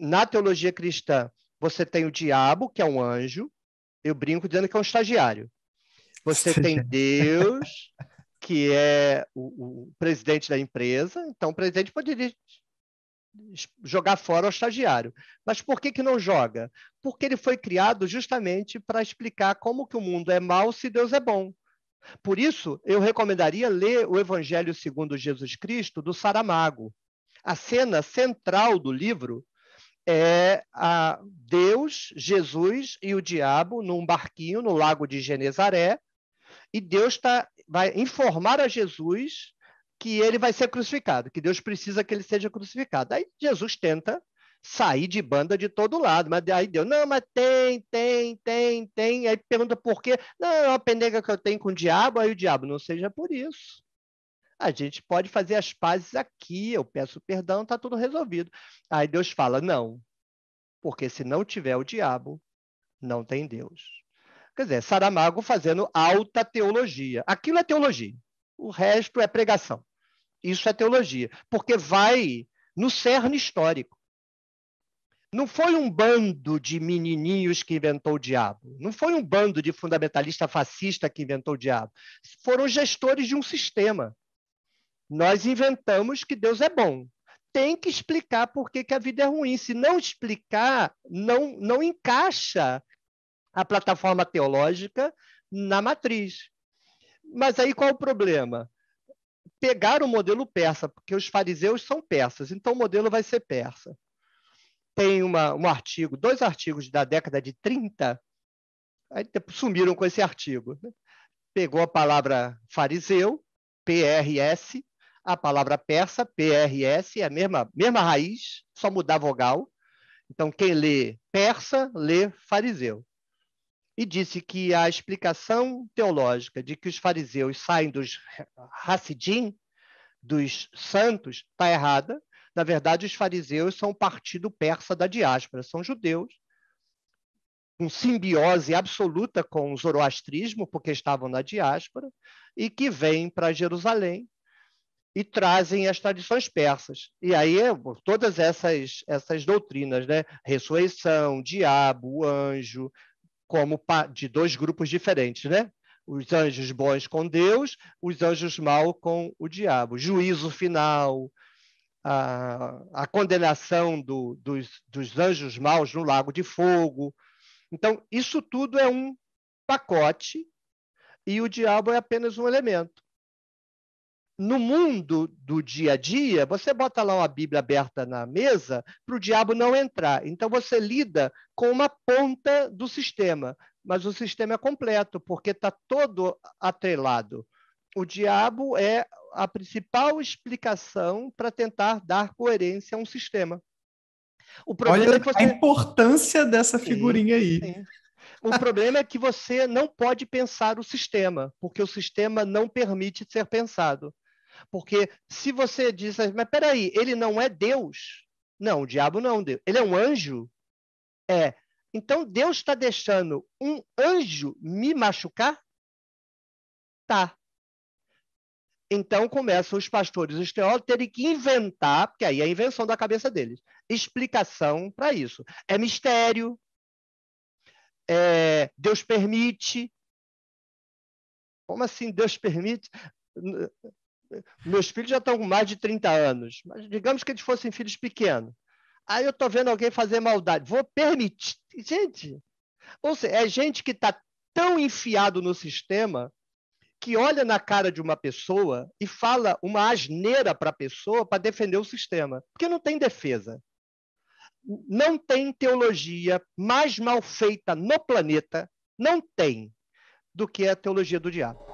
na teologia cristã, você tem o diabo, que é um anjo, eu brinco dizendo que é um estagiário. Você tem Deus, que é o, o, presidente da empresa, então o presidente poderia jogar fora o estagiário. Mas por que, que não joga? Porque ele foi criado justamente para explicar como que o mundo é mau se Deus é bom. Por isso, eu recomendaria ler o Evangelho segundo Jesus Cristo, do Saramago. A cena central do livro é a Deus, Jesus e o diabo num barquinho no lago de Genezaré, e Deus tá, vai informar a Jesus que ele vai ser crucificado, que Deus precisa que ele seja crucificado. Aí Jesus tenta sair de banda de todo lado, mas aí Deus, não, mas tem, tem, tem, tem. Aí pergunta por quê? Não, é uma penega que eu tenho com o diabo, aí o diabo, não seja por isso a gente pode fazer as pazes aqui, eu peço perdão, está tudo resolvido. Aí Deus fala, não, porque se não tiver o diabo, não tem Deus. Quer dizer, Saramago fazendo alta teologia. Aquilo é teologia, o resto é pregação. Isso é teologia, porque vai no cerne histórico. Não foi um bando de menininhos que inventou o diabo. Não foi um bando de fundamentalista fascista que inventou o diabo. Foram gestores de um sistema. Nós inventamos que Deus é bom. Tem que explicar por que, que a vida é ruim. Se não explicar, não, não encaixa a plataforma teológica na matriz. Mas aí qual o problema? Pegar o modelo persa, porque os fariseus são persas, então o modelo vai ser persa. Tem uma, um artigo, dois artigos da década de 30, aí sumiram com esse artigo. Né? Pegou a palavra fariseu, PRS, a palavra persa, PRS, é a mesma, mesma raiz, só mudar a vogal. Então, quem lê persa, lê fariseu. E disse que a explicação teológica de que os fariseus saem dos Hassidim, dos santos, está errada. Na verdade, os fariseus são o partido persa da diáspora, são judeus, com simbiose absoluta com o zoroastrismo, porque estavam na diáspora, e que vêm para Jerusalém e trazem as tradições persas. E aí todas essas, essas doutrinas, né? ressurreição, diabo, anjo, como de dois grupos diferentes, né? Os anjos bons com Deus, os anjos maus com o diabo. Juízo final, a, a condenação do, dos, dos anjos maus no lago de fogo. Então, isso tudo é um pacote e o diabo é apenas um elemento no mundo do dia a dia, você bota lá uma Bíblia aberta na mesa para o diabo não entrar. Então você lida com uma ponta do sistema, mas o sistema é completo, porque está todo atrelado. O diabo é a principal explicação para tentar dar coerência a um sistema. Olha é você... a importância dessa figurinha sim, aí. Sim. O problema é que você não pode pensar o sistema, porque o sistema não permite ser pensado. Porque se você diz, mas peraí, ele não é Deus. Não, o diabo não é Deus. Ele é um anjo? É. Então Deus está deixando um anjo me machucar? Tá. Então começam os pastores e os teólogos terem que inventar, porque aí é a invenção da cabeça deles, explicação para isso. É mistério, é, Deus permite. Como assim Deus permite? Meus filhos já estão com mais de 30 anos, mas digamos que eles fossem filhos pequenos. Aí eu estou vendo alguém fazer maldade. Vou permitir. Gente, ou seja, é gente que está tão enfiado no sistema que olha na cara de uma pessoa e fala uma asneira para a pessoa para defender o sistema, porque não tem defesa. Não tem teologia mais mal feita no planeta, não tem, do que a teologia do diabo.